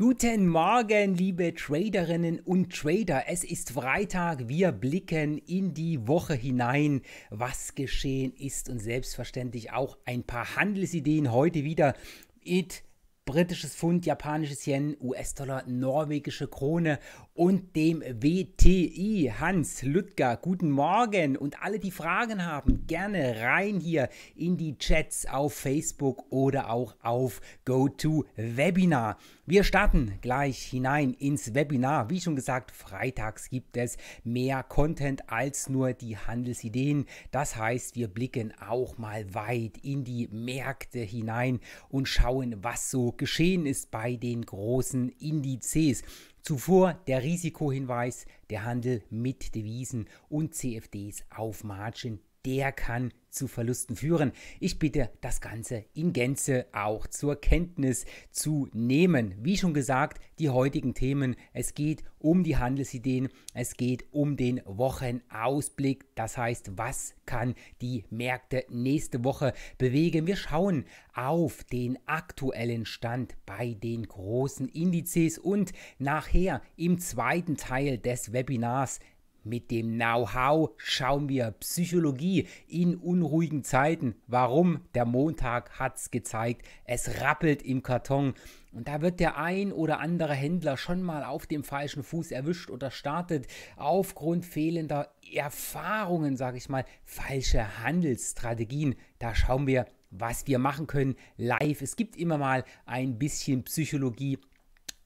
Guten Morgen, liebe Traderinnen und Trader. Es ist Freitag. Wir blicken in die Woche hinein, was geschehen ist und selbstverständlich auch ein paar Handelsideen heute wieder. mit britisches Pfund, japanisches Yen, US-Dollar, norwegische Krone und dem WTI. Hans Lüttger, guten Morgen und alle, die Fragen haben, gerne rein hier in die Chats auf Facebook oder auch auf GoToWebinar. Wir starten gleich hinein ins Webinar. Wie schon gesagt, freitags gibt es mehr Content als nur die Handelsideen. Das heißt, wir blicken auch mal weit in die Märkte hinein und schauen, was so geschehen ist bei den großen Indizes. Zuvor der Risikohinweis, der Handel mit Devisen und CFDs auf Margin der kann zu Verlusten führen. Ich bitte, das Ganze in Gänze auch zur Kenntnis zu nehmen. Wie schon gesagt, die heutigen Themen, es geht um die Handelsideen, es geht um den Wochenausblick, das heißt, was kann die Märkte nächste Woche bewegen. Wir schauen auf den aktuellen Stand bei den großen Indizes und nachher im zweiten Teil des Webinars mit dem Know-how schauen wir Psychologie in unruhigen Zeiten. Warum? Der Montag hat es gezeigt. Es rappelt im Karton. Und da wird der ein oder andere Händler schon mal auf dem falschen Fuß erwischt oder startet aufgrund fehlender Erfahrungen, sage ich mal, falsche Handelsstrategien. Da schauen wir, was wir machen können live. Es gibt immer mal ein bisschen Psychologie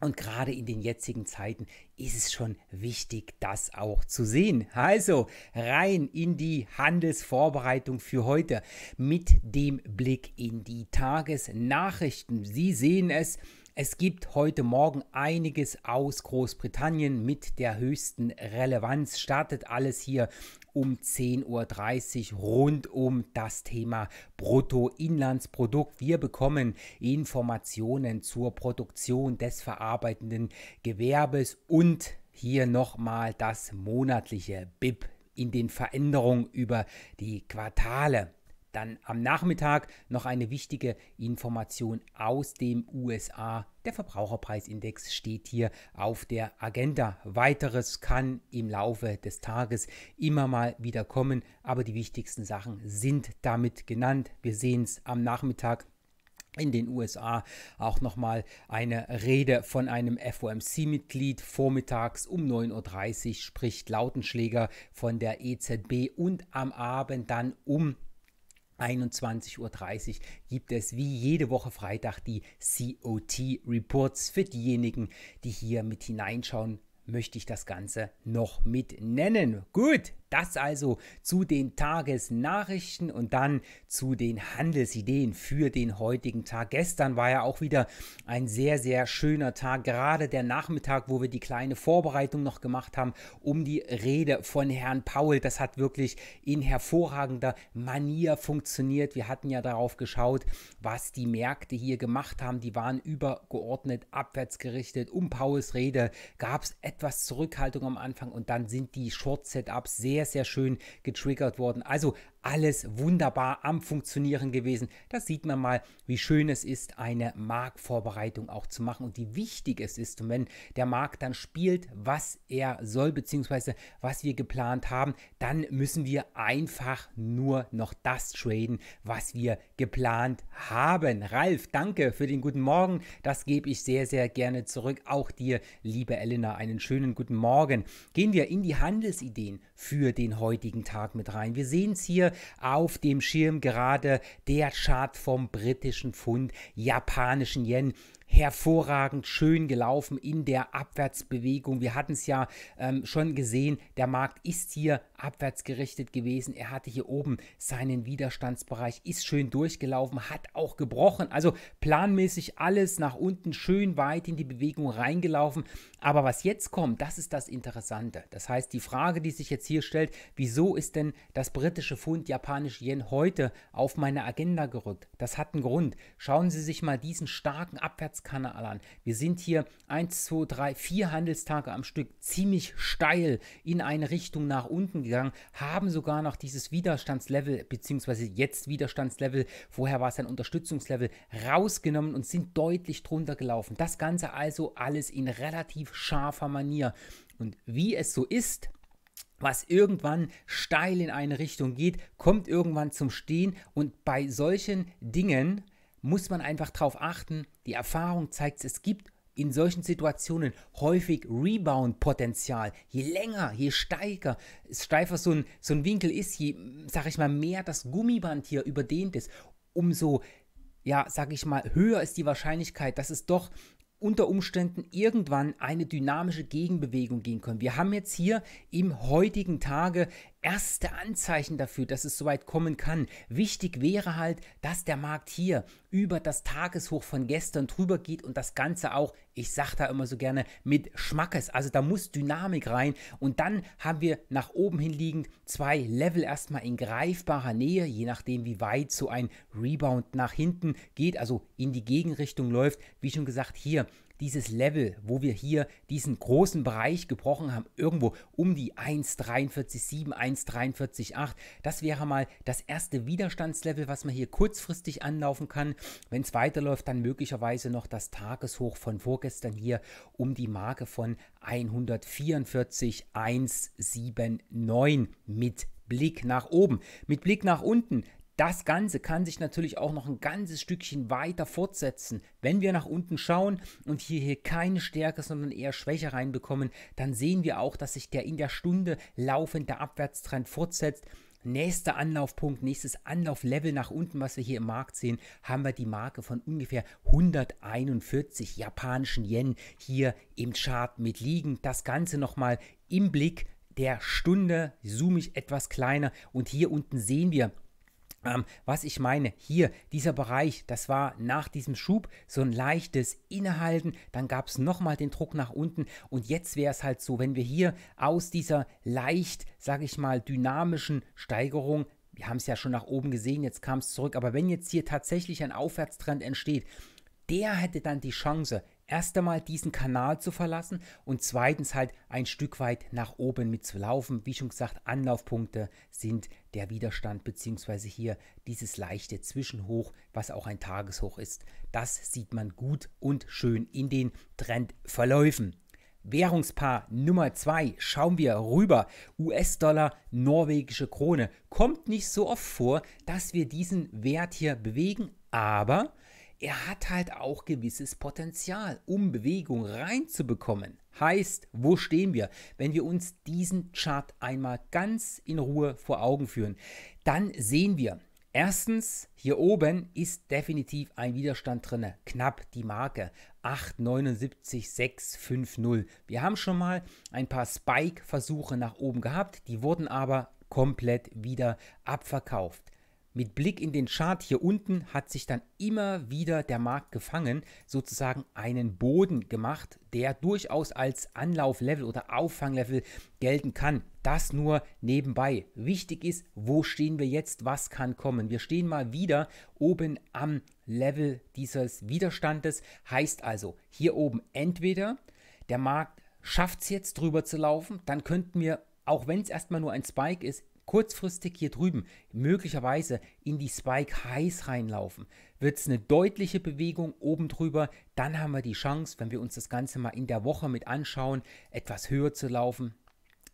und gerade in den jetzigen Zeiten ist es schon wichtig, das auch zu sehen. Also rein in die Handelsvorbereitung für heute mit dem Blick in die Tagesnachrichten. Sie sehen es. Es gibt heute Morgen einiges aus Großbritannien mit der höchsten Relevanz. Startet alles hier um 10.30 Uhr rund um das Thema Bruttoinlandsprodukt. Wir bekommen Informationen zur Produktion des verarbeitenden Gewerbes und hier nochmal das monatliche BIP in den Veränderungen über die Quartale. Dann am Nachmittag noch eine wichtige Information aus dem USA. Der Verbraucherpreisindex steht hier auf der Agenda. Weiteres kann im Laufe des Tages immer mal wieder kommen, aber die wichtigsten Sachen sind damit genannt. Wir sehen es am Nachmittag in den USA auch nochmal eine Rede von einem FOMC-Mitglied. Vormittags um 9.30 Uhr spricht Lautenschläger von der EZB und am Abend dann um 21.30 Uhr gibt es wie jede Woche Freitag die COT Reports. Für diejenigen, die hier mit hineinschauen, möchte ich das Ganze noch mit nennen. Gut, das also zu den Tagesnachrichten und dann zu den Handelsideen für den heutigen Tag. Gestern war ja auch wieder ein sehr, sehr schöner Tag, gerade der Nachmittag, wo wir die kleine Vorbereitung noch gemacht haben um die Rede von Herrn Paul. Das hat wirklich in hervorragender Manier funktioniert. Wir hatten ja darauf geschaut, was die Märkte hier gemacht haben. Die waren übergeordnet abwärts gerichtet. Um Pauls Rede gab es etwas Zurückhaltung am Anfang und dann sind die Short-Setups sehr, sehr, sehr schön getriggert worden. Also alles wunderbar am Funktionieren gewesen. Das sieht man mal, wie schön es ist, eine Marktvorbereitung auch zu machen und wie wichtig es ist. Und wenn der Markt dann spielt, was er soll, beziehungsweise was wir geplant haben, dann müssen wir einfach nur noch das traden, was wir geplant haben. Ralf, danke für den guten Morgen. Das gebe ich sehr, sehr gerne zurück. Auch dir, liebe Elena, einen schönen guten Morgen. Gehen wir in die Handelsideen für den heutigen Tag mit rein. Wir sehen es hier auf dem Schirm gerade der Chart vom britischen Pfund, japanischen Yen hervorragend schön gelaufen in der Abwärtsbewegung. Wir hatten es ja ähm, schon gesehen, der Markt ist hier abwärts gerichtet gewesen. Er hatte hier oben seinen Widerstandsbereich, ist schön durchgelaufen, hat auch gebrochen. Also planmäßig alles nach unten schön weit in die Bewegung reingelaufen. Aber was jetzt kommt, das ist das Interessante. Das heißt, die Frage, die sich jetzt hier stellt, wieso ist denn das britische Pfund japanische Yen heute auf meine Agenda gerückt? Das hat einen Grund. Schauen Sie sich mal diesen starken Abwärtskanal an. Wir sind hier 1, 2, 3, 4 Handelstage am Stück ziemlich steil in eine Richtung nach unten gegangen gegangen, haben sogar noch dieses Widerstandslevel, beziehungsweise jetzt Widerstandslevel, vorher war es ein Unterstützungslevel, rausgenommen und sind deutlich drunter gelaufen. Das Ganze also alles in relativ scharfer Manier. Und wie es so ist, was irgendwann steil in eine Richtung geht, kommt irgendwann zum Stehen und bei solchen Dingen muss man einfach darauf achten, die Erfahrung zeigt es, es gibt in solchen Situationen häufig Rebound-Potenzial. Je länger, je steiger, steifer so ein, so ein Winkel ist, je, sag ich mal, mehr das Gummiband hier überdehnt ist, umso, ja, sag ich mal, höher ist die Wahrscheinlichkeit, dass es doch unter Umständen irgendwann eine dynamische Gegenbewegung gehen können. Wir haben jetzt hier im heutigen Tage erste Anzeichen dafür, dass es soweit kommen kann. Wichtig wäre halt, dass der Markt hier über das Tageshoch von gestern drüber geht und das Ganze auch, ich sage da immer so gerne, mit Schmackes. Also da muss Dynamik rein und dann haben wir nach oben hin liegend zwei Level erstmal in greifbarer Nähe, je nachdem wie weit so ein Rebound nach hinten geht, also in die Gegenrichtung läuft. Wie schon gesagt, hier dieses Level, wo wir hier diesen großen Bereich gebrochen haben, irgendwo um die 1,43,7, 1,43,8, das wäre mal das erste Widerstandslevel, was man hier kurzfristig anlaufen kann. Wenn es weiterläuft, dann möglicherweise noch das Tageshoch von vorgestern hier um die Marke von 144,179 mit Blick nach oben. Mit Blick nach unten das Ganze kann sich natürlich auch noch ein ganzes Stückchen weiter fortsetzen. Wenn wir nach unten schauen und hier, hier keine Stärke, sondern eher Schwäche reinbekommen, dann sehen wir auch, dass sich der in der Stunde laufende Abwärtstrend fortsetzt. Nächster Anlaufpunkt, nächstes Anlauflevel nach unten, was wir hier im Markt sehen, haben wir die Marke von ungefähr 141 japanischen Yen hier im Chart mit liegen. Das Ganze nochmal im Blick der Stunde, zoome ich etwas kleiner und hier unten sehen wir ähm, was ich meine, hier, dieser Bereich, das war nach diesem Schub so ein leichtes Innehalten, dann gab es nochmal den Druck nach unten und jetzt wäre es halt so, wenn wir hier aus dieser leicht, sage ich mal, dynamischen Steigerung, wir haben es ja schon nach oben gesehen, jetzt kam es zurück, aber wenn jetzt hier tatsächlich ein Aufwärtstrend entsteht, der hätte dann die Chance, erst einmal diesen Kanal zu verlassen und zweitens halt ein Stück weit nach oben mitzulaufen. Wie schon gesagt, Anlaufpunkte sind der Widerstand beziehungsweise hier dieses leichte Zwischenhoch, was auch ein Tageshoch ist. Das sieht man gut und schön in den Trendverläufen. Währungspaar Nummer 2, schauen wir rüber. US-Dollar, norwegische Krone. Kommt nicht so oft vor, dass wir diesen Wert hier bewegen, aber er hat halt auch gewisses Potenzial, um Bewegung reinzubekommen. Heißt, wo stehen wir? Wenn wir uns diesen Chart einmal ganz in Ruhe vor Augen führen, dann sehen wir, erstens, hier oben ist definitiv ein Widerstand drin, knapp die Marke 879,650. Wir haben schon mal ein paar Spike-Versuche nach oben gehabt, die wurden aber komplett wieder abverkauft. Mit Blick in den Chart hier unten hat sich dann immer wieder der Markt gefangen, sozusagen einen Boden gemacht, der durchaus als Anlauflevel oder Auffanglevel gelten kann. Das nur nebenbei. Wichtig ist, wo stehen wir jetzt, was kann kommen. Wir stehen mal wieder oben am Level dieses Widerstandes. Heißt also, hier oben entweder der Markt schafft es jetzt drüber zu laufen, dann könnten wir, auch wenn es erstmal nur ein Spike ist, kurzfristig hier drüben möglicherweise in die Spike Highs reinlaufen, wird es eine deutliche Bewegung oben drüber, dann haben wir die Chance, wenn wir uns das Ganze mal in der Woche mit anschauen, etwas höher zu laufen.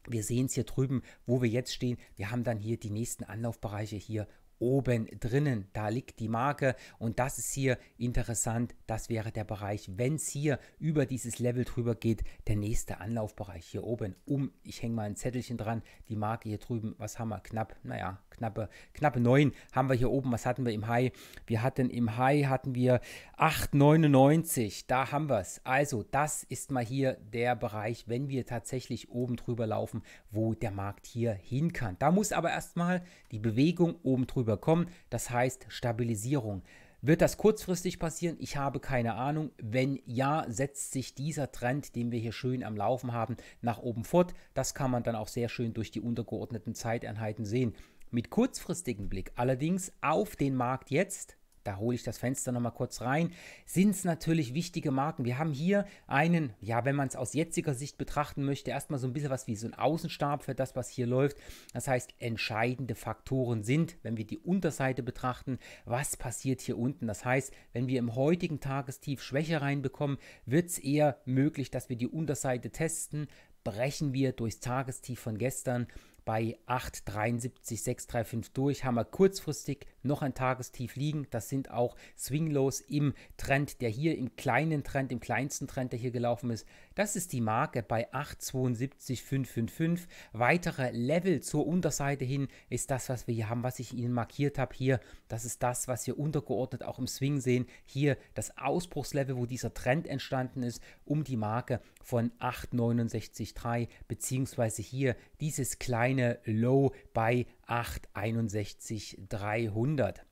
Wir sehen es hier drüben, wo wir jetzt stehen. Wir haben dann hier die nächsten Anlaufbereiche hier oben drinnen. Da liegt die Marke und das ist hier interessant. Das wäre der Bereich, wenn es hier über dieses Level drüber geht, der nächste Anlaufbereich hier oben um. Ich hänge mal ein Zettelchen dran. Die Marke hier drüben, was haben wir? Knapp, naja, knappe, knappe 9 haben wir hier oben. Was hatten wir im High? Wir hatten im High hatten wir 8,99. Da haben wir es. Also das ist mal hier der Bereich, wenn wir tatsächlich oben drüber laufen, wo der Markt hier hin kann. Da muss aber erstmal die Bewegung oben drüber kommen. Das heißt Stabilisierung. Wird das kurzfristig passieren? Ich habe keine Ahnung. Wenn ja, setzt sich dieser Trend, den wir hier schön am Laufen haben, nach oben fort. Das kann man dann auch sehr schön durch die untergeordneten Zeiteinheiten sehen. Mit kurzfristigem Blick allerdings auf den Markt jetzt, da hole ich das Fenster nochmal kurz rein, sind es natürlich wichtige Marken. Wir haben hier einen, ja, wenn man es aus jetziger Sicht betrachten möchte, erstmal so ein bisschen was wie so ein Außenstab für das, was hier läuft. Das heißt, entscheidende Faktoren sind, wenn wir die Unterseite betrachten, was passiert hier unten. Das heißt, wenn wir im heutigen Tagestief Schwäche reinbekommen, wird es eher möglich, dass wir die Unterseite testen, brechen wir durchs Tagestief von gestern bei 8,73,635 durch, haben wir kurzfristig noch ein Tagestief liegen. Das sind auch Swinglows im Trend, der hier im kleinen Trend, im kleinsten Trend, der hier gelaufen ist, das ist die Marke bei 872,555. Weitere Level zur Unterseite hin ist das, was wir hier haben, was ich Ihnen markiert habe hier. Das ist das, was wir untergeordnet auch im Swing sehen. Hier das Ausbruchslevel, wo dieser Trend entstanden ist, um die Marke von 869,3 bzw. hier dieses kleine Low bei 861,300.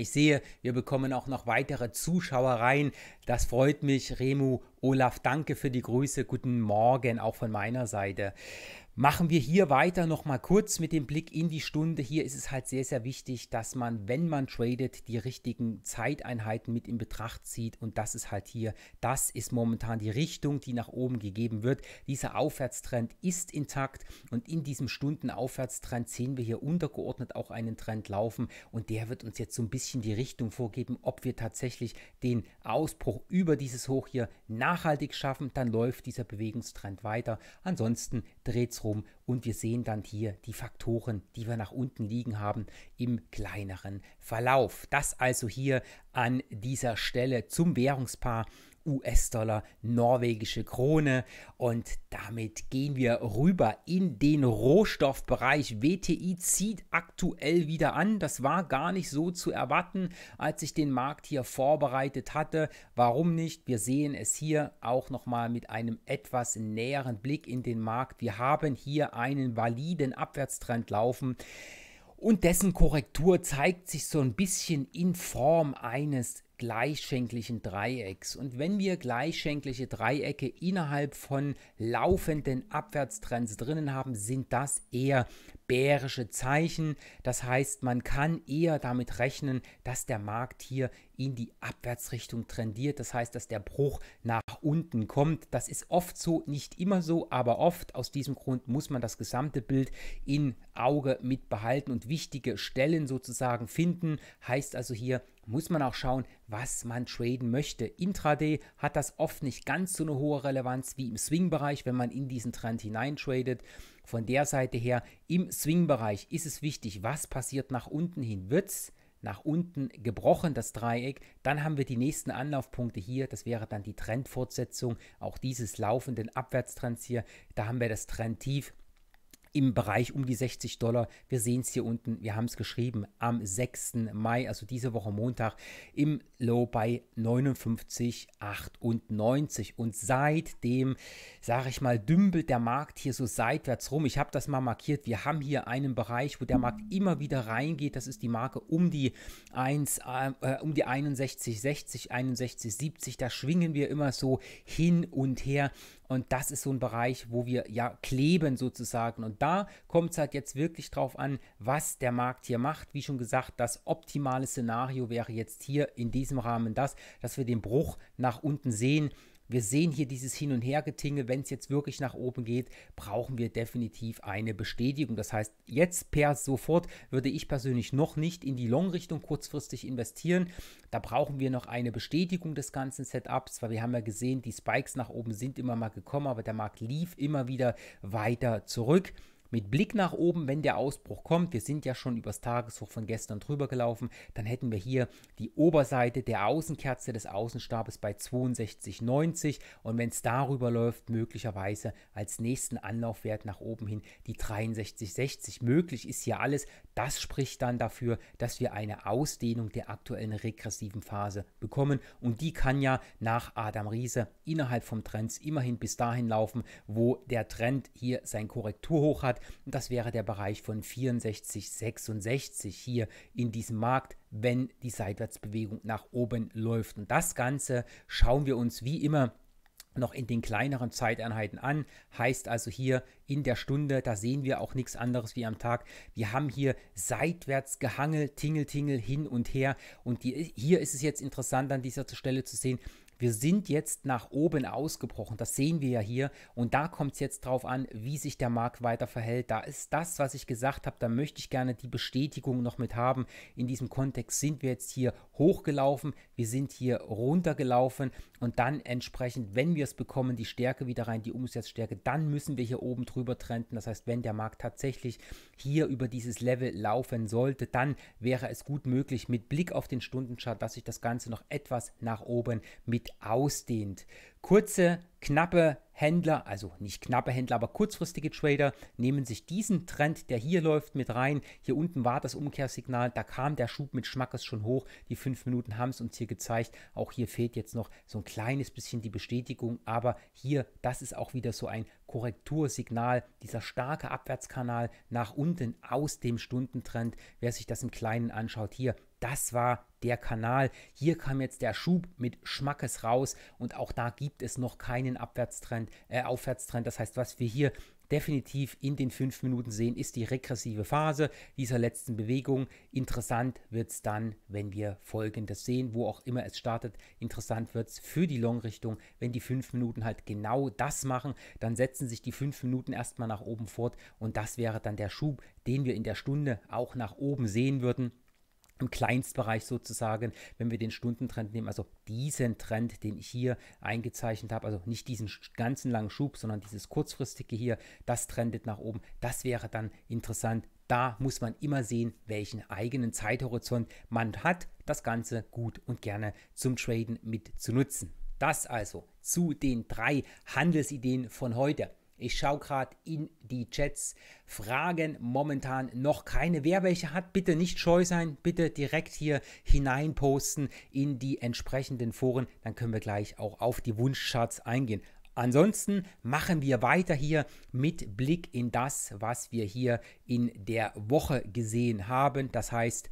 Ich sehe, wir bekommen auch noch weitere Zuschauer rein. Das freut mich. Remu, Olaf, danke für die Grüße. Guten Morgen auch von meiner Seite machen wir hier weiter nochmal kurz mit dem Blick in die Stunde. Hier ist es halt sehr, sehr wichtig, dass man, wenn man tradet, die richtigen Zeiteinheiten mit in Betracht zieht. Und das ist halt hier, das ist momentan die Richtung, die nach oben gegeben wird. Dieser Aufwärtstrend ist intakt und in diesem Stundenaufwärtstrend sehen wir hier untergeordnet auch einen Trend laufen. Und der wird uns jetzt so ein bisschen die Richtung vorgeben, ob wir tatsächlich den Ausbruch über dieses Hoch hier nachhaltig schaffen. Dann läuft dieser Bewegungstrend weiter. Ansonsten dreht es rum und wir sehen dann hier die Faktoren, die wir nach unten liegen haben im kleineren Verlauf. Das also hier an dieser Stelle zum Währungspaar US-Dollar, norwegische Krone. Und damit gehen wir rüber in den Rohstoffbereich. WTI zieht aktuell wieder an. Das war gar nicht so zu erwarten, als ich den Markt hier vorbereitet hatte. Warum nicht? Wir sehen es hier auch nochmal mit einem etwas näheren Blick in den Markt. Wir haben hier einen validen Abwärtstrend laufen und dessen Korrektur zeigt sich so ein bisschen in Form eines gleichschenklichen Dreiecks. Und wenn wir gleichschenkliche Dreiecke innerhalb von laufenden Abwärtstrends drinnen haben, sind das eher bärische Zeichen. Das heißt, man kann eher damit rechnen, dass der Markt hier in die Abwärtsrichtung trendiert. Das heißt, dass der Bruch nach unten kommt. Das ist oft so, nicht immer so, aber oft. Aus diesem Grund muss man das gesamte Bild in Auge mitbehalten und wichtige Stellen sozusagen finden. Heißt also hier muss man auch schauen, was man traden möchte. Intraday hat das oft nicht ganz so eine hohe Relevanz wie im Swing-Bereich, wenn man in diesen Trend hinein tradet. Von der Seite her, im Swing-Bereich ist es wichtig, was passiert nach unten hin. Wird es nach unten gebrochen, das Dreieck. Dann haben wir die nächsten Anlaufpunkte hier. Das wäre dann die Trendfortsetzung auch dieses laufenden Abwärtstrends hier. Da haben wir das Trend Trendtief im Bereich um die 60 Dollar. Wir sehen es hier unten, wir haben es geschrieben, am 6. Mai, also diese Woche Montag, im Low bei 59,98. Und seitdem, sage ich mal, dümpelt der Markt hier so seitwärts rum. Ich habe das mal markiert. Wir haben hier einen Bereich, wo der Markt immer wieder reingeht. Das ist die Marke um die 1, äh, um die 61,60, 61,70. Da schwingen wir immer so hin und her. Und das ist so ein Bereich, wo wir ja kleben sozusagen. Und da kommt es halt jetzt wirklich drauf an, was der Markt hier macht. Wie schon gesagt, das optimale Szenario wäre jetzt hier in diesem Rahmen das, dass wir den Bruch nach unten sehen. Wir sehen hier dieses Hin- und Hergetinge. Wenn es jetzt wirklich nach oben geht, brauchen wir definitiv eine Bestätigung. Das heißt, jetzt per sofort würde ich persönlich noch nicht in die Long-Richtung kurzfristig investieren. Da brauchen wir noch eine Bestätigung des ganzen Setups, weil wir haben ja gesehen, die Spikes nach oben sind immer mal gekommen, aber der Markt lief immer wieder weiter zurück. Mit Blick nach oben, wenn der Ausbruch kommt, wir sind ja schon übers Tageshoch von gestern drüber gelaufen, dann hätten wir hier die Oberseite der Außenkerze des Außenstabes bei 62,90 und wenn es darüber läuft, möglicherweise als nächsten Anlaufwert nach oben hin die 63,60. Möglich ist hier alles. Das spricht dann dafür, dass wir eine Ausdehnung der aktuellen regressiven Phase bekommen und die kann ja nach Adam Riese innerhalb vom Trends immerhin bis dahin laufen, wo der Trend hier sein Korrekturhoch hat. Und das wäre der Bereich von 64,66 hier in diesem Markt, wenn die Seitwärtsbewegung nach oben läuft. Und das Ganze schauen wir uns wie immer noch in den kleineren Zeiteinheiten an. Heißt also hier in der Stunde, da sehen wir auch nichts anderes wie am Tag. Wir haben hier seitwärts gehangelt, tingel, tingel, hin und her. Und die, hier ist es jetzt interessant an dieser Stelle zu sehen, wir sind jetzt nach oben ausgebrochen, das sehen wir ja hier. Und da kommt es jetzt drauf an, wie sich der Markt weiter verhält. Da ist das, was ich gesagt habe, da möchte ich gerne die Bestätigung noch mit haben. In diesem Kontext sind wir jetzt hier hochgelaufen, wir sind hier runtergelaufen und dann entsprechend, wenn wir es bekommen, die Stärke wieder rein, die Umsatzstärke, dann müssen wir hier oben drüber trenden. Das heißt, wenn der Markt tatsächlich hier über dieses Level laufen sollte, dann wäre es gut möglich, mit Blick auf den Stundenchart, dass sich das Ganze noch etwas nach oben mit ausdehnt. Kurze, knappe Händler, also nicht knappe Händler, aber kurzfristige Trader nehmen sich diesen Trend, der hier läuft, mit rein. Hier unten war das Umkehrsignal, da kam der Schub mit Schmackes schon hoch. Die fünf Minuten haben es uns hier gezeigt. Auch hier fehlt jetzt noch so ein kleines bisschen die Bestätigung, aber hier, das ist auch wieder so ein Korrektursignal, dieser starke Abwärtskanal nach unten aus dem Stundentrend. Wer sich das im Kleinen anschaut, hier, das war der Kanal. Hier kam jetzt der Schub mit Schmackes raus und auch da gibt es noch keinen Abwärtstrend, äh, Aufwärtstrend. Das heißt, was wir hier definitiv in den fünf Minuten sehen, ist die regressive Phase dieser letzten Bewegung. Interessant wird es dann, wenn wir folgendes sehen, wo auch immer es startet. Interessant wird es für die Long-Richtung, wenn die fünf Minuten halt genau das machen. Dann setzen sich die fünf Minuten erstmal nach oben fort und das wäre dann der Schub, den wir in der Stunde auch nach oben sehen würden im Kleinstbereich sozusagen, wenn wir den Stundentrend nehmen, also diesen Trend, den ich hier eingezeichnet habe, also nicht diesen ganzen langen Schub, sondern dieses kurzfristige hier, das trendet nach oben, das wäre dann interessant. Da muss man immer sehen, welchen eigenen Zeithorizont man hat, das Ganze gut und gerne zum Traden mit zu nutzen. Das also zu den drei Handelsideen von heute. Ich schaue gerade in die Chats. Fragen momentan noch keine. Wer welche hat, bitte nicht scheu sein. Bitte direkt hier hinein posten in die entsprechenden Foren. Dann können wir gleich auch auf die Wunschcharts eingehen. Ansonsten machen wir weiter hier mit Blick in das, was wir hier in der Woche gesehen haben. Das heißt,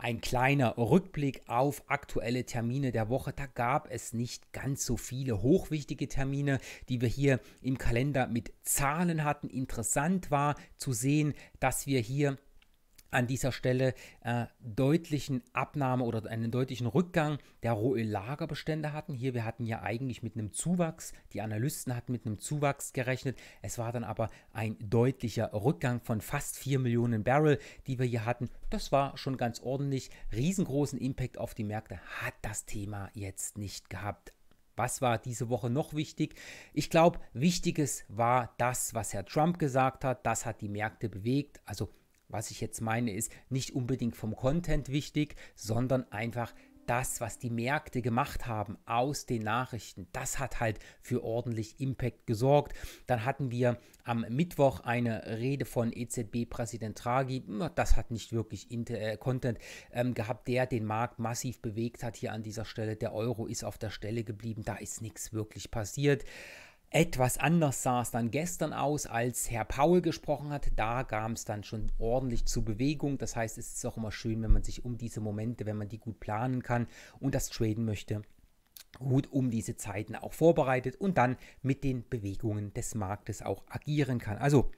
ein kleiner Rückblick auf aktuelle Termine der Woche. Da gab es nicht ganz so viele hochwichtige Termine, die wir hier im Kalender mit Zahlen hatten. Interessant war zu sehen, dass wir hier an dieser Stelle äh, deutlichen Abnahme oder einen deutlichen Rückgang der Rohöl-Lagerbestände hatten. Hier, wir hatten ja eigentlich mit einem Zuwachs, die Analysten hatten mit einem Zuwachs gerechnet. Es war dann aber ein deutlicher Rückgang von fast 4 Millionen Barrel, die wir hier hatten. Das war schon ganz ordentlich. Riesengroßen Impact auf die Märkte hat das Thema jetzt nicht gehabt. Was war diese Woche noch wichtig? Ich glaube, wichtiges war das, was Herr Trump gesagt hat. Das hat die Märkte bewegt. Also was ich jetzt meine, ist nicht unbedingt vom Content wichtig, sondern einfach das, was die Märkte gemacht haben aus den Nachrichten, das hat halt für ordentlich Impact gesorgt. Dann hatten wir am Mittwoch eine Rede von EZB-Präsident Draghi. Das hat nicht wirklich äh, Content ähm, gehabt, der den Markt massiv bewegt hat hier an dieser Stelle. Der Euro ist auf der Stelle geblieben, da ist nichts wirklich passiert etwas anders sah es dann gestern aus, als Herr Paul gesprochen hat. Da kam es dann schon ordentlich zu Bewegung. Das heißt, es ist auch immer schön, wenn man sich um diese Momente, wenn man die gut planen kann und das traden möchte, gut um diese Zeiten auch vorbereitet und dann mit den Bewegungen des Marktes auch agieren kann. Also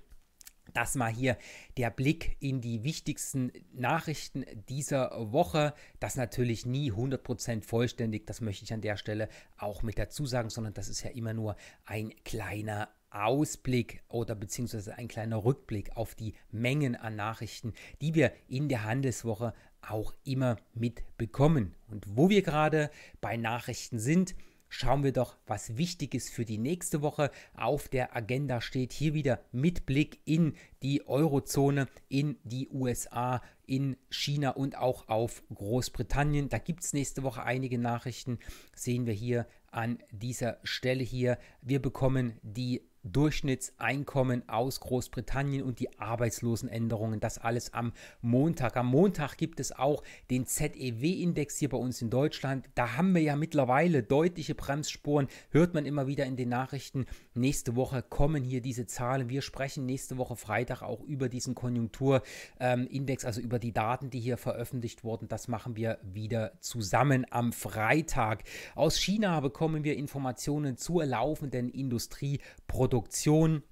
das mal hier der Blick in die wichtigsten Nachrichten dieser Woche. Das natürlich nie 100% vollständig, das möchte ich an der Stelle auch mit dazu sagen, sondern das ist ja immer nur ein kleiner Ausblick oder beziehungsweise ein kleiner Rückblick auf die Mengen an Nachrichten, die wir in der Handelswoche auch immer mitbekommen. Und wo wir gerade bei Nachrichten sind, schauen wir doch, was wichtig ist für die nächste Woche. Auf der Agenda steht hier wieder mit Blick in die Eurozone, in die USA, in China und auch auf Großbritannien. Da gibt es nächste Woche einige Nachrichten, sehen wir hier an dieser Stelle hier. Wir bekommen die Durchschnittseinkommen aus Großbritannien und die Arbeitslosenänderungen. Das alles am Montag. Am Montag gibt es auch den ZEW-Index hier bei uns in Deutschland. Da haben wir ja mittlerweile deutliche Bremsspuren. Hört man immer wieder in den Nachrichten. Nächste Woche kommen hier diese Zahlen. Wir sprechen nächste Woche Freitag auch über diesen Konjunkturindex, ähm, also über die Daten, die hier veröffentlicht wurden. Das machen wir wieder zusammen am Freitag. Aus China bekommen wir Informationen zur laufenden Industrieproduktion. Produktion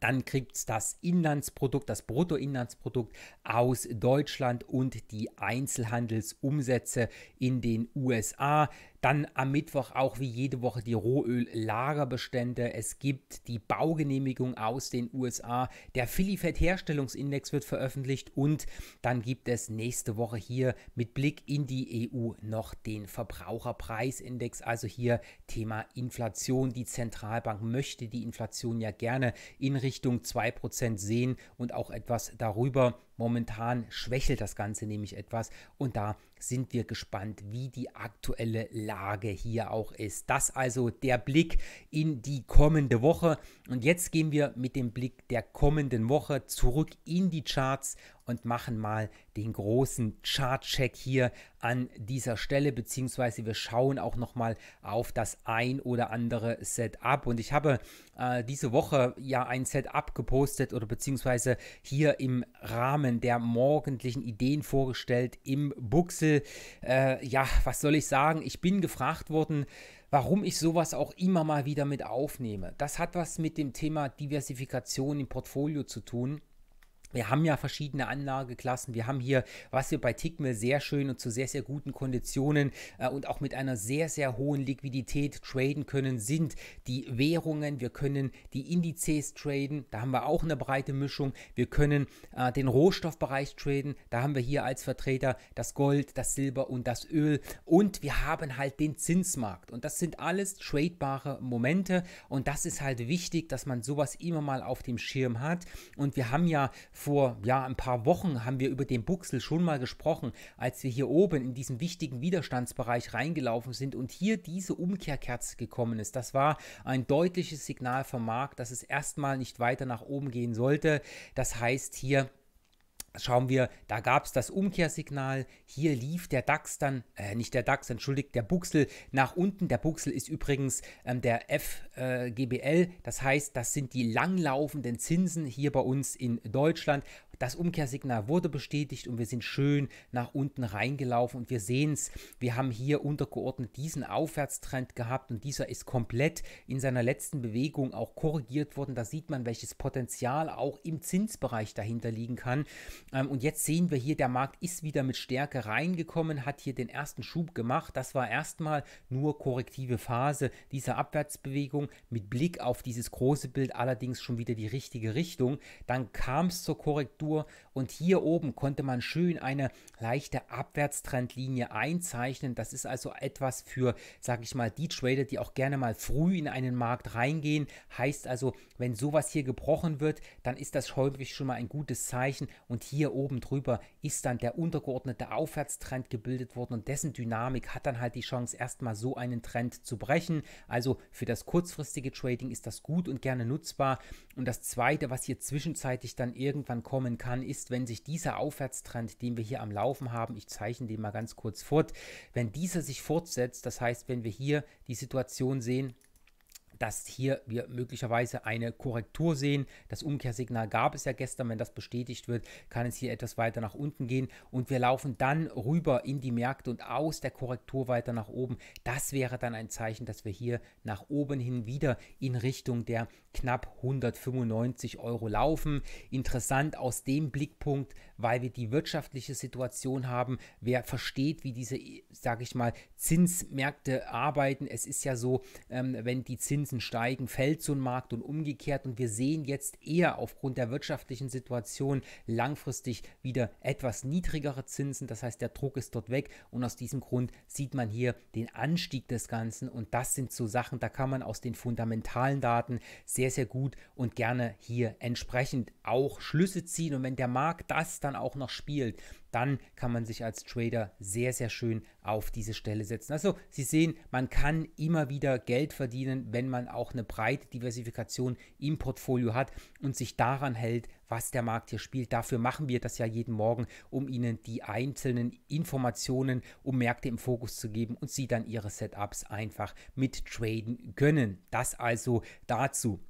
dann kriegt es das Inlandsprodukt, das Bruttoinlandsprodukt aus Deutschland und die Einzelhandelsumsätze in den USA. Dann am Mittwoch auch wie jede Woche die Rohöl-Lagerbestände. Es gibt die Baugenehmigung aus den USA. Der Filifett-Herstellungsindex wird veröffentlicht und dann gibt es nächste Woche hier mit Blick in die EU noch den Verbraucherpreisindex. Also hier Thema Inflation. Die Zentralbank möchte die Inflation ja gerne in Richtung 2% sehen und auch etwas darüber. Momentan schwächelt das Ganze nämlich etwas und da sind wir gespannt, wie die aktuelle Lage hier auch ist. Das also der Blick in die kommende Woche und jetzt gehen wir mit dem Blick der kommenden Woche zurück in die Charts und machen mal den großen Chart-Check hier an dieser Stelle, beziehungsweise wir schauen auch nochmal auf das ein oder andere Setup. Und ich habe äh, diese Woche ja ein Setup gepostet oder beziehungsweise hier im Rahmen der morgendlichen Ideen vorgestellt im Buchsel. Äh, ja, was soll ich sagen? Ich bin gefragt worden, warum ich sowas auch immer mal wieder mit aufnehme. Das hat was mit dem Thema Diversifikation im Portfolio zu tun. Wir haben ja verschiedene Anlageklassen. Wir haben hier, was wir bei Tickmill sehr schön und zu sehr, sehr guten Konditionen äh, und auch mit einer sehr, sehr hohen Liquidität traden können, sind die Währungen. Wir können die Indizes traden. Da haben wir auch eine breite Mischung. Wir können äh, den Rohstoffbereich traden. Da haben wir hier als Vertreter das Gold, das Silber und das Öl. Und wir haben halt den Zinsmarkt. Und das sind alles tradebare Momente. Und das ist halt wichtig, dass man sowas immer mal auf dem Schirm hat. Und wir haben ja vor ja, ein paar Wochen haben wir über den Buchsel schon mal gesprochen, als wir hier oben in diesem wichtigen Widerstandsbereich reingelaufen sind und hier diese Umkehrkerze gekommen ist. Das war ein deutliches Signal vom Markt, dass es erstmal nicht weiter nach oben gehen sollte. Das heißt hier schauen wir, da gab es das Umkehrsignal. Hier lief der DAX dann, äh, nicht der DAX, entschuldigt, der Buchsel nach unten. Der Buchsel ist übrigens ähm, der FGBL. Äh, das heißt, das sind die langlaufenden Zinsen hier bei uns in Deutschland. Das Umkehrsignal wurde bestätigt und wir sind schön nach unten reingelaufen und wir sehen es. Wir haben hier untergeordnet diesen Aufwärtstrend gehabt und dieser ist komplett in seiner letzten Bewegung auch korrigiert worden. Da sieht man, welches Potenzial auch im Zinsbereich dahinter liegen kann. Ähm, und jetzt sehen wir hier, der Markt ist wieder mit Stärke reingekommen, hat hier den ersten Schub gemacht. Das war erstmal nur korrektive Phase dieser Abwärtsbewegung mit Blick auf dieses große Bild, allerdings schon wieder die richtige Richtung. Dann kam es zur Korrektur Korrektur und hier oben konnte man schön eine leichte Abwärtstrendlinie einzeichnen. Das ist also etwas für, sage ich mal, die Trader, die auch gerne mal früh in einen Markt reingehen. Heißt also, wenn sowas hier gebrochen wird, dann ist das häufig schon mal ein gutes Zeichen und hier oben drüber ist dann der untergeordnete Aufwärtstrend gebildet worden und dessen Dynamik hat dann halt die Chance, erstmal so einen Trend zu brechen. Also für das kurzfristige Trading ist das gut und gerne nutzbar. Und das Zweite, was hier zwischenzeitlich dann irgendwann kommen kann, ist, wenn sich dieser Aufwärtstrend, den wir hier am Laufen haben, ich zeichne den mal ganz kurz fort, wenn dieser sich fortsetzt, das heißt, wenn wir hier die Situation sehen, dass hier wir möglicherweise eine Korrektur sehen. Das Umkehrsignal gab es ja gestern. Wenn das bestätigt wird, kann es hier etwas weiter nach unten gehen und wir laufen dann rüber in die Märkte und aus der Korrektur weiter nach oben. Das wäre dann ein Zeichen, dass wir hier nach oben hin wieder in Richtung der knapp 195 Euro laufen. Interessant aus dem Blickpunkt, weil wir die wirtschaftliche Situation haben. Wer versteht, wie diese, sage ich mal, Zinsmärkte arbeiten? Es ist ja so, ähm, wenn die Zins Zinsen steigen, fällt so ein Markt und umgekehrt. Und wir sehen jetzt eher aufgrund der wirtschaftlichen Situation langfristig wieder etwas niedrigere Zinsen. Das heißt, der Druck ist dort weg und aus diesem Grund sieht man hier den Anstieg des Ganzen. Und das sind so Sachen, da kann man aus den fundamentalen Daten sehr, sehr gut und gerne hier entsprechend auch Schlüsse ziehen. Und wenn der Markt das dann auch noch spielt, dann kann man sich als Trader sehr, sehr schön auf diese Stelle setzen. Also Sie sehen, man kann immer wieder Geld verdienen, wenn man auch eine breite Diversifikation im Portfolio hat und sich daran hält, was der Markt hier spielt. Dafür machen wir das ja jeden Morgen, um Ihnen die einzelnen Informationen um Märkte im Fokus zu geben und Sie dann Ihre Setups einfach mit traden können. Das also dazu.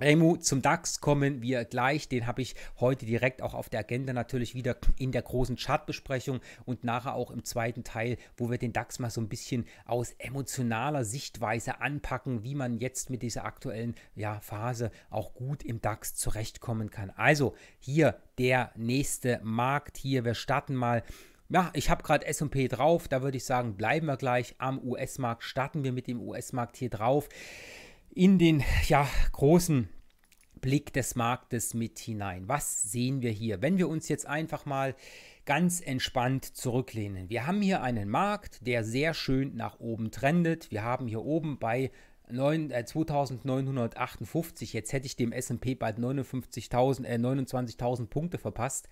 Remu, zum DAX kommen wir gleich. Den habe ich heute direkt auch auf der Agenda natürlich wieder in der großen Chartbesprechung und nachher auch im zweiten Teil, wo wir den DAX mal so ein bisschen aus emotionaler Sichtweise anpacken, wie man jetzt mit dieser aktuellen ja, Phase auch gut im DAX zurechtkommen kann. Also hier der nächste Markt hier. Wir starten mal ja, ich habe gerade SP drauf, da würde ich sagen, bleiben wir gleich am US-Markt, starten wir mit dem US-Markt hier drauf in den ja, großen Blick des Marktes mit hinein. Was sehen wir hier? Wenn wir uns jetzt einfach mal ganz entspannt zurücklehnen. Wir haben hier einen Markt, der sehr schön nach oben trendet. Wir haben hier oben bei 9, äh, 2958, jetzt hätte ich dem S&P bald äh, 29.000 Punkte verpasst.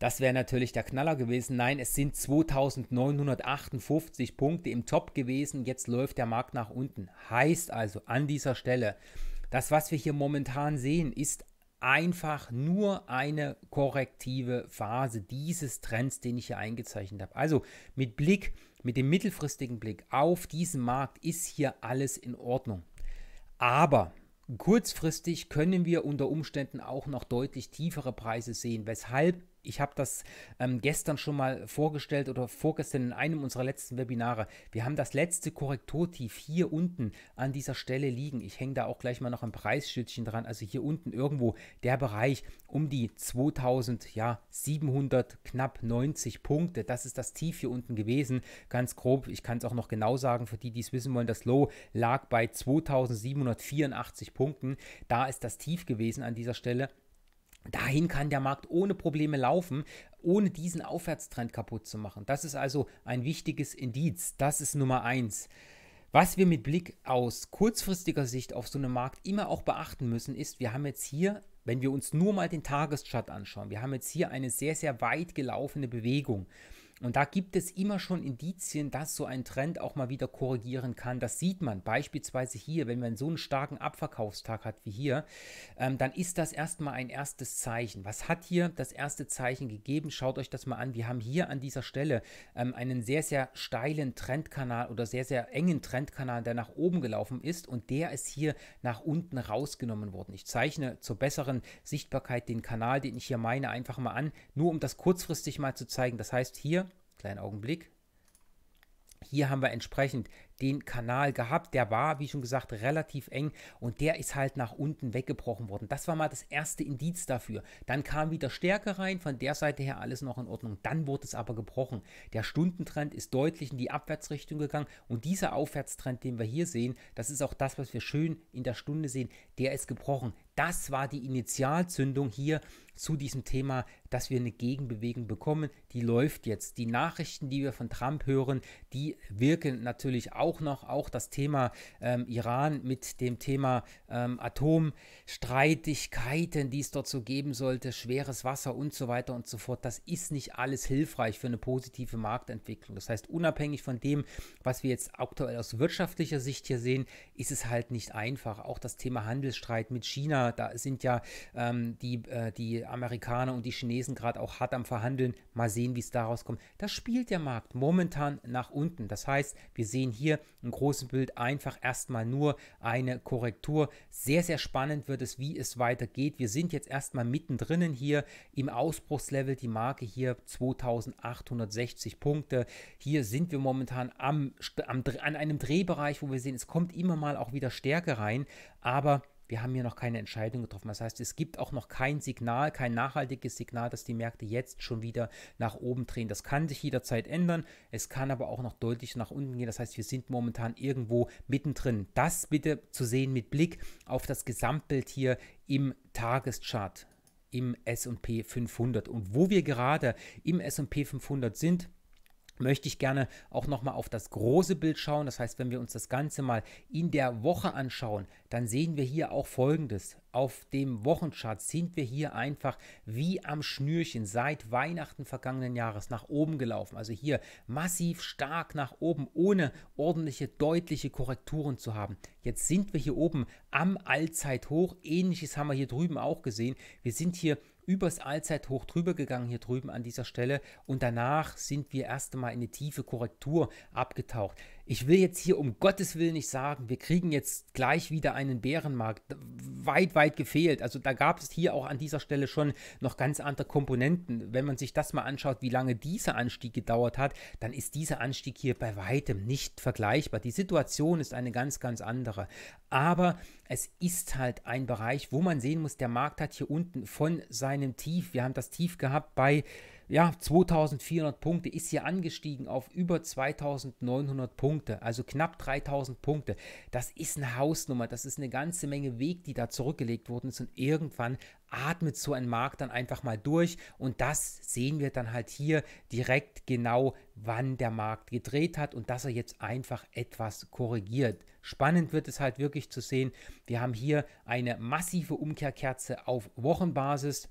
Das wäre natürlich der Knaller gewesen. Nein, es sind 2958 Punkte im Top gewesen. Jetzt läuft der Markt nach unten. Heißt also an dieser Stelle, das, was wir hier momentan sehen, ist einfach nur eine korrektive Phase dieses Trends, den ich hier eingezeichnet habe. Also mit Blick, mit dem mittelfristigen Blick auf diesen Markt ist hier alles in Ordnung. Aber kurzfristig können wir unter Umständen auch noch deutlich tiefere Preise sehen, weshalb ich habe das ähm, gestern schon mal vorgestellt oder vorgestern in einem unserer letzten Webinare. Wir haben das letzte Korrekturtief hier unten an dieser Stelle liegen. Ich hänge da auch gleich mal noch ein Preisschildchen dran. Also hier unten irgendwo der Bereich um die 2700, knapp 90 Punkte. Das ist das Tief hier unten gewesen. Ganz grob, ich kann es auch noch genau sagen, für die, die es wissen wollen, das Low lag bei 2784 Punkten. Da ist das Tief gewesen an dieser Stelle. Dahin kann der Markt ohne Probleme laufen, ohne diesen Aufwärtstrend kaputt zu machen. Das ist also ein wichtiges Indiz. Das ist Nummer eins. Was wir mit Blick aus kurzfristiger Sicht auf so einen Markt immer auch beachten müssen, ist, wir haben jetzt hier, wenn wir uns nur mal den Tageschart anschauen, wir haben jetzt hier eine sehr, sehr weit gelaufene Bewegung. Und da gibt es immer schon Indizien, dass so ein Trend auch mal wieder korrigieren kann. Das sieht man beispielsweise hier, wenn man so einen starken Abverkaufstag hat wie hier, ähm, dann ist das erstmal ein erstes Zeichen. Was hat hier das erste Zeichen gegeben? Schaut euch das mal an. Wir haben hier an dieser Stelle ähm, einen sehr, sehr steilen Trendkanal oder sehr, sehr engen Trendkanal, der nach oben gelaufen ist und der ist hier nach unten rausgenommen worden. Ich zeichne zur besseren Sichtbarkeit den Kanal, den ich hier meine, einfach mal an, nur um das kurzfristig mal zu zeigen. Das heißt, hier Kleinen Augenblick. Hier haben wir entsprechend den Kanal gehabt. Der war, wie schon gesagt, relativ eng und der ist halt nach unten weggebrochen worden. Das war mal das erste Indiz dafür. Dann kam wieder Stärke rein, von der Seite her alles noch in Ordnung. Dann wurde es aber gebrochen. Der Stundentrend ist deutlich in die Abwärtsrichtung gegangen und dieser Aufwärtstrend, den wir hier sehen, das ist auch das, was wir schön in der Stunde sehen, der ist gebrochen. Das war die Initialzündung hier zu diesem Thema, dass wir eine Gegenbewegung bekommen. Die läuft jetzt. Die Nachrichten, die wir von Trump hören, die wirken natürlich auch auch noch, auch das Thema ähm, Iran mit dem Thema ähm, Atomstreitigkeiten, die es dort so geben sollte, schweres Wasser und so weiter und so fort. Das ist nicht alles hilfreich für eine positive Marktentwicklung. Das heißt, unabhängig von dem, was wir jetzt aktuell aus wirtschaftlicher Sicht hier sehen, ist es halt nicht einfach. Auch das Thema Handelsstreit mit China, da sind ja ähm, die, äh, die Amerikaner und die Chinesen gerade auch hart am Verhandeln. Mal sehen, wie es daraus kommt. Das spielt der Markt momentan nach unten. Das heißt, wir sehen hier hier im großen Bild einfach erstmal nur eine Korrektur. Sehr, sehr spannend wird es, wie es weitergeht. Wir sind jetzt erstmal mittendrin hier im Ausbruchslevel, die Marke hier 2860 Punkte. Hier sind wir momentan am, am, an einem Drehbereich, wo wir sehen, es kommt immer mal auch wieder Stärke rein, aber wir haben hier noch keine Entscheidung getroffen. Das heißt, es gibt auch noch kein Signal, kein nachhaltiges Signal, dass die Märkte jetzt schon wieder nach oben drehen. Das kann sich jederzeit ändern. Es kann aber auch noch deutlich nach unten gehen. Das heißt, wir sind momentan irgendwo mittendrin. Das bitte zu sehen mit Blick auf das Gesamtbild hier im Tageschart im S&P 500 und wo wir gerade im S&P 500 sind, möchte ich gerne auch nochmal auf das große Bild schauen. Das heißt, wenn wir uns das Ganze mal in der Woche anschauen, dann sehen wir hier auch Folgendes. Auf dem Wochenchart sind wir hier einfach wie am Schnürchen seit Weihnachten vergangenen Jahres nach oben gelaufen. Also hier massiv stark nach oben, ohne ordentliche, deutliche Korrekturen zu haben. Jetzt sind wir hier oben am Allzeithoch. Ähnliches haben wir hier drüben auch gesehen. Wir sind hier übers Allzeithoch drüber gegangen hier drüben an dieser Stelle und danach sind wir erst einmal in eine tiefe Korrektur abgetaucht. Ich will jetzt hier um Gottes Willen nicht sagen, wir kriegen jetzt gleich wieder einen Bärenmarkt. Weit, weit gefehlt. Also da gab es hier auch an dieser Stelle schon noch ganz andere Komponenten. Wenn man sich das mal anschaut, wie lange dieser Anstieg gedauert hat, dann ist dieser Anstieg hier bei weitem nicht vergleichbar. Die Situation ist eine ganz, ganz andere. Aber es ist halt ein Bereich, wo man sehen muss, der Markt hat hier unten von seinem Tief, wir haben das Tief gehabt bei ja, 2400 Punkte, ist hier angestiegen auf über 2900 Punkte, also knapp 3000 Punkte. Das ist eine Hausnummer, das ist eine ganze Menge Weg, die da zurückgelegt worden ist und irgendwann atmet so ein Markt dann einfach mal durch und das sehen wir dann halt hier direkt genau, wann der Markt gedreht hat und dass er jetzt einfach etwas korrigiert. Spannend wird es halt wirklich zu sehen. Wir haben hier eine massive Umkehrkerze auf Wochenbasis.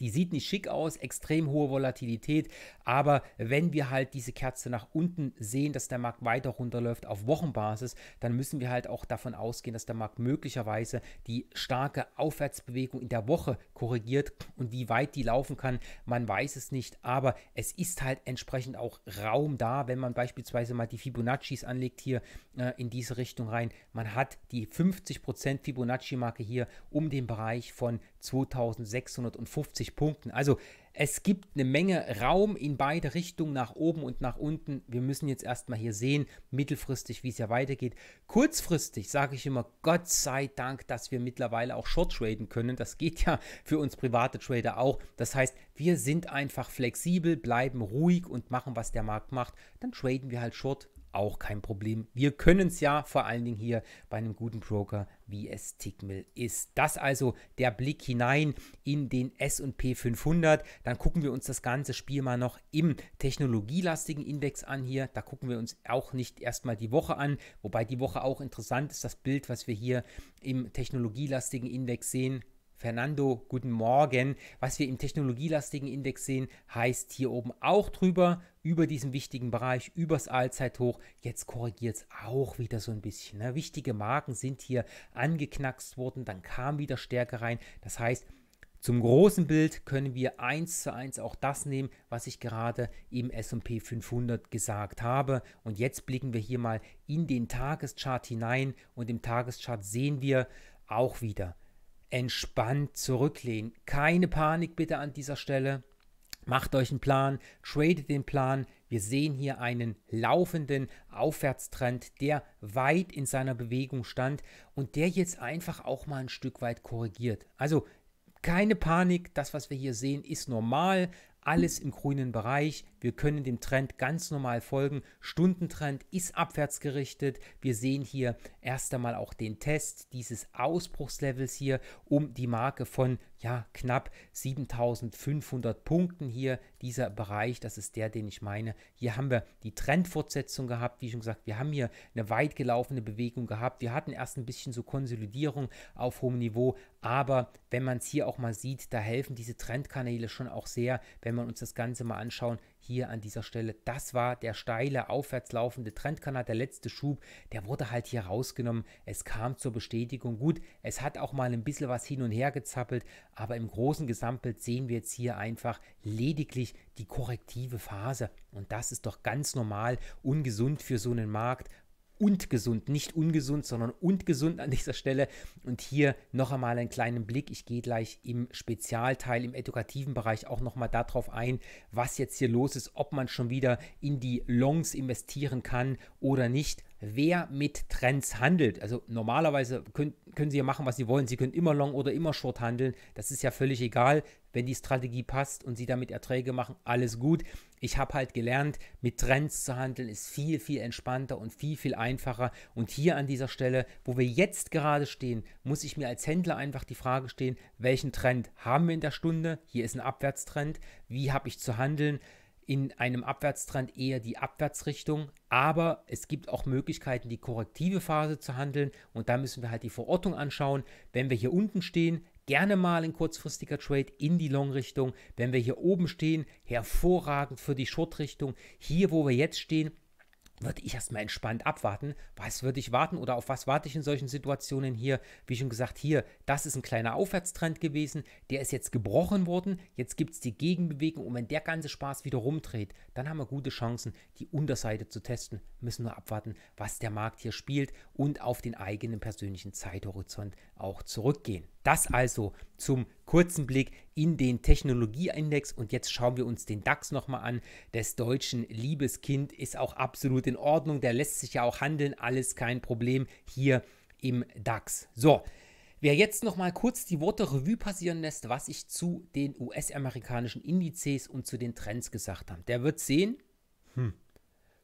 Die sieht nicht schick aus, extrem hohe Volatilität, aber wenn wir halt diese Kerze nach unten sehen, dass der Markt weiter runterläuft auf Wochenbasis, dann müssen wir halt auch davon ausgehen, dass der Markt möglicherweise die starke Aufwärtsbewegung in der Woche korrigiert und wie weit die laufen kann, man weiß es nicht, aber es ist halt entsprechend auch Raum da, wenn man beispielsweise mal die Fibonaccis anlegt hier äh, in diese Richtung rein. Man hat die 50% Fibonacci-Marke hier um den Bereich von 2650 Punkten. Also es gibt eine Menge Raum in beide Richtungen, nach oben und nach unten. Wir müssen jetzt erstmal hier sehen, mittelfristig, wie es ja weitergeht. Kurzfristig sage ich immer, Gott sei Dank, dass wir mittlerweile auch Short traden können. Das geht ja für uns private Trader auch. Das heißt, wir sind einfach flexibel, bleiben ruhig und machen, was der Markt macht. Dann traden wir halt Short auch kein Problem. Wir können es ja vor allen Dingen hier bei einem guten Broker, wie es Tickmill ist. Das also der Blick hinein in den S&P 500. Dann gucken wir uns das ganze Spiel mal noch im technologielastigen Index an hier. Da gucken wir uns auch nicht erstmal die Woche an, wobei die Woche auch interessant ist. Das Bild, was wir hier im technologielastigen Index sehen, Fernando, guten Morgen. Was wir im technologielastigen Index sehen, heißt hier oben auch drüber, über diesen wichtigen Bereich, übers Allzeithoch. Jetzt korrigiert es auch wieder so ein bisschen. Ne? Wichtige Marken sind hier angeknackst worden, dann kam wieder Stärke rein. Das heißt, zum großen Bild können wir eins zu eins auch das nehmen, was ich gerade im S&P 500 gesagt habe. Und jetzt blicken wir hier mal in den Tageschart hinein und im Tageschart sehen wir auch wieder entspannt zurücklehnen. Keine Panik bitte an dieser Stelle. Macht euch einen Plan, tradet den Plan. Wir sehen hier einen laufenden Aufwärtstrend, der weit in seiner Bewegung stand und der jetzt einfach auch mal ein Stück weit korrigiert. Also keine Panik, das, was wir hier sehen, ist normal. Alles im grünen Bereich, wir können dem Trend ganz normal folgen. Stundentrend ist abwärts gerichtet. Wir sehen hier erst einmal auch den Test dieses Ausbruchslevels hier um die Marke von ja knapp 7500 Punkten hier dieser Bereich, das ist der, den ich meine. Hier haben wir die Trendfortsetzung gehabt, wie schon gesagt, wir haben hier eine weit gelaufene Bewegung gehabt. Wir hatten erst ein bisschen so Konsolidierung auf hohem Niveau, aber wenn man es hier auch mal sieht, da helfen diese Trendkanäle schon auch sehr, wenn wir uns das Ganze mal anschauen hier an dieser Stelle. Das war der steile, aufwärts laufende Trendkanal, der letzte Schub, der wurde halt hier rausgenommen. Es kam zur Bestätigung. Gut, es hat auch mal ein bisschen was hin und her gezappelt, aber im großen Gesamtbild sehen wir jetzt hier einfach lediglich die korrektive Phase. Und das ist doch ganz normal, ungesund für so einen Markt, und gesund, nicht ungesund, sondern und gesund an dieser Stelle. Und hier noch einmal einen kleinen Blick. Ich gehe gleich im Spezialteil, im edukativen Bereich auch nochmal darauf ein, was jetzt hier los ist, ob man schon wieder in die Longs investieren kann oder nicht wer mit Trends handelt. Also normalerweise können, können Sie ja machen, was Sie wollen. Sie können immer Long oder immer Short handeln. Das ist ja völlig egal. Wenn die Strategie passt und Sie damit Erträge machen, alles gut. Ich habe halt gelernt, mit Trends zu handeln ist viel, viel entspannter und viel, viel einfacher. Und hier an dieser Stelle, wo wir jetzt gerade stehen, muss ich mir als Händler einfach die Frage stellen, welchen Trend haben wir in der Stunde? Hier ist ein Abwärtstrend. Wie habe ich zu handeln? in einem Abwärtstrend eher die Abwärtsrichtung, aber es gibt auch Möglichkeiten, die korrektive Phase zu handeln und da müssen wir halt die Verortung anschauen. Wenn wir hier unten stehen, gerne mal ein kurzfristiger Trade in die Long-Richtung. Wenn wir hier oben stehen, hervorragend für die Short-Richtung. Hier, wo wir jetzt stehen, würde ich erstmal entspannt abwarten. Was würde ich warten oder auf was warte ich in solchen Situationen hier? Wie schon gesagt, hier, das ist ein kleiner Aufwärtstrend gewesen, der ist jetzt gebrochen worden, jetzt gibt es die Gegenbewegung und wenn der ganze Spaß wieder rumdreht, dann haben wir gute Chancen, die Unterseite zu testen. Müssen nur abwarten, was der Markt hier spielt und auf den eigenen persönlichen Zeithorizont auch zurückgehen. Das also zum kurzen Blick in den Technologieindex und jetzt schauen wir uns den DAX nochmal an. Des deutschen Liebeskind ist auch absolut in Ordnung, der lässt sich ja auch handeln, alles kein Problem hier im DAX. So, Wer jetzt noch mal kurz die Worte Revue passieren lässt, was ich zu den US-amerikanischen Indizes und zu den Trends gesagt habe, der wird sehen, hm,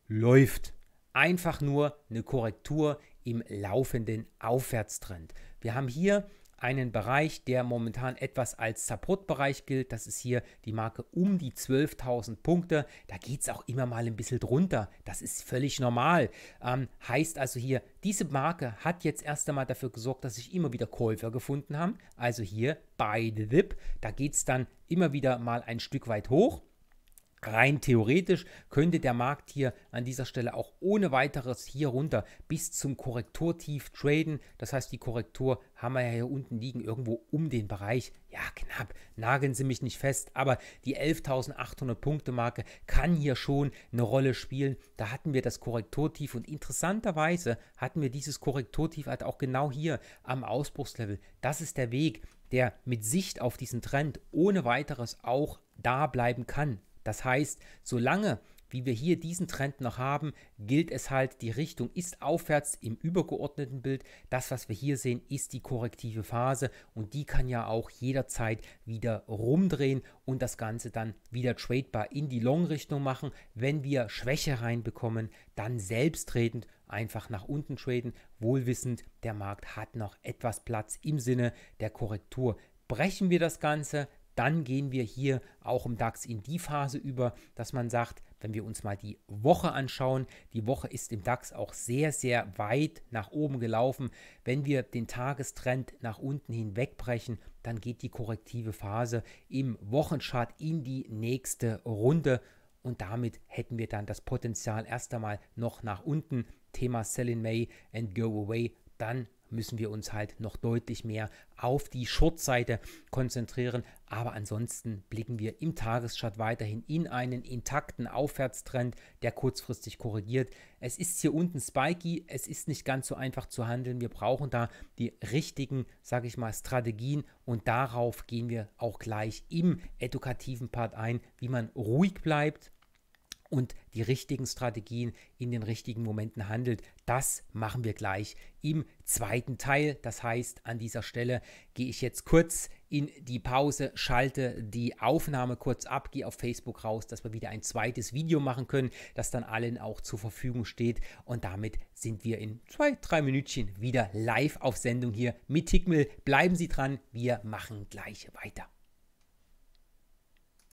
läuft. Einfach nur eine Korrektur im laufenden Aufwärtstrend. Wir haben hier einen Bereich, der momentan etwas als Supportbereich gilt. Das ist hier die Marke um die 12.000 Punkte. Da geht es auch immer mal ein bisschen drunter. Das ist völlig normal. Ähm, heißt also hier, diese Marke hat jetzt erst einmal dafür gesorgt, dass sich immer wieder Käufer gefunden haben. Also hier bei The Dip, da geht es dann immer wieder mal ein Stück weit hoch. Rein theoretisch könnte der Markt hier an dieser Stelle auch ohne weiteres hier runter bis zum Korrekturtief traden. Das heißt, die Korrektur haben wir ja hier unten liegen, irgendwo um den Bereich. Ja, knapp, nageln Sie mich nicht fest, aber die 11.800 Punkte Marke kann hier schon eine Rolle spielen. Da hatten wir das Korrekturtief und interessanterweise hatten wir dieses Korrekturtief halt auch genau hier am Ausbruchslevel. Das ist der Weg, der mit Sicht auf diesen Trend ohne weiteres auch da bleiben kann. Das heißt, solange wie wir hier diesen Trend noch haben, gilt es halt, die Richtung ist aufwärts im übergeordneten Bild. Das, was wir hier sehen, ist die korrektive Phase und die kann ja auch jederzeit wieder rumdrehen und das Ganze dann wieder tradebar in die Long-Richtung machen. Wenn wir Schwäche reinbekommen, dann selbsttretend einfach nach unten traden, wohlwissend, der Markt hat noch etwas Platz im Sinne der Korrektur. Brechen wir das Ganze, dann gehen wir hier auch im DAX in die Phase über, dass man sagt, wenn wir uns mal die Woche anschauen, die Woche ist im DAX auch sehr, sehr weit nach oben gelaufen. Wenn wir den Tagestrend nach unten hin wegbrechen, dann geht die korrektive Phase im Wochenchart in die nächste Runde. Und damit hätten wir dann das Potenzial erst einmal noch nach unten. Thema Sell in May and Go Away. Dann müssen wir uns halt noch deutlich mehr auf die Short-Seite konzentrieren. Aber ansonsten blicken wir im Tagesschart weiterhin in einen intakten Aufwärtstrend, der kurzfristig korrigiert. Es ist hier unten spiky, es ist nicht ganz so einfach zu handeln. Wir brauchen da die richtigen, sage ich mal, Strategien und darauf gehen wir auch gleich im edukativen Part ein, wie man ruhig bleibt, und die richtigen Strategien in den richtigen Momenten handelt. Das machen wir gleich im zweiten Teil. Das heißt, an dieser Stelle gehe ich jetzt kurz in die Pause, schalte die Aufnahme kurz ab, gehe auf Facebook raus, dass wir wieder ein zweites Video machen können, das dann allen auch zur Verfügung steht. Und damit sind wir in zwei, drei Minütchen wieder live auf Sendung hier mit Tickmill. Bleiben Sie dran, wir machen gleich weiter.